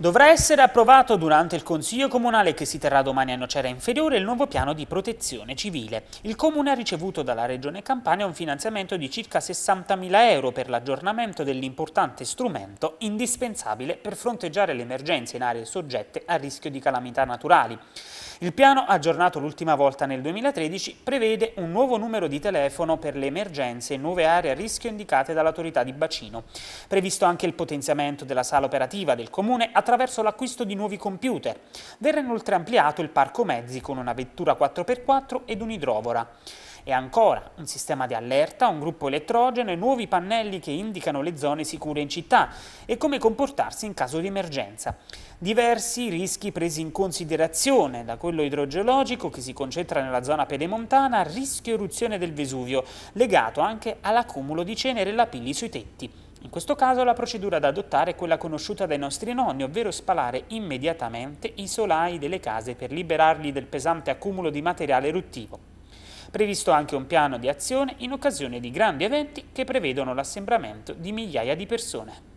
Dovrà essere approvato durante il Consiglio Comunale che si terrà domani a Nocera Inferiore il nuovo piano di protezione civile. Il Comune ha ricevuto dalla Regione Campania un finanziamento di circa 60.000 euro per l'aggiornamento dell'importante strumento indispensabile per fronteggiare le emergenze in aree soggette a rischio di calamità naturali. Il piano, aggiornato l'ultima volta nel 2013, prevede un nuovo numero di telefono per le emergenze e nuove aree a rischio indicate dall'autorità di bacino. Previsto anche il potenziamento della sala operativa del comune attraverso l'acquisto di nuovi computer. Verrà inoltre ampliato il parco mezzi con una vettura 4x4 ed un idrovora. E ancora, un sistema di allerta, un gruppo elettrogeno e nuovi pannelli che indicano le zone sicure in città e come comportarsi in caso di emergenza. Diversi rischi presi in considerazione, da quello idrogeologico che si concentra nella zona pedemontana, rischio eruzione del Vesuvio, legato anche all'accumulo di cenere e lapilli sui tetti. In questo caso la procedura da adottare è quella conosciuta dai nostri nonni, ovvero spalare immediatamente i solai delle case per liberarli del pesante accumulo di materiale eruttivo. Previsto anche un piano di azione in occasione di grandi eventi che prevedono l'assembramento di migliaia di persone.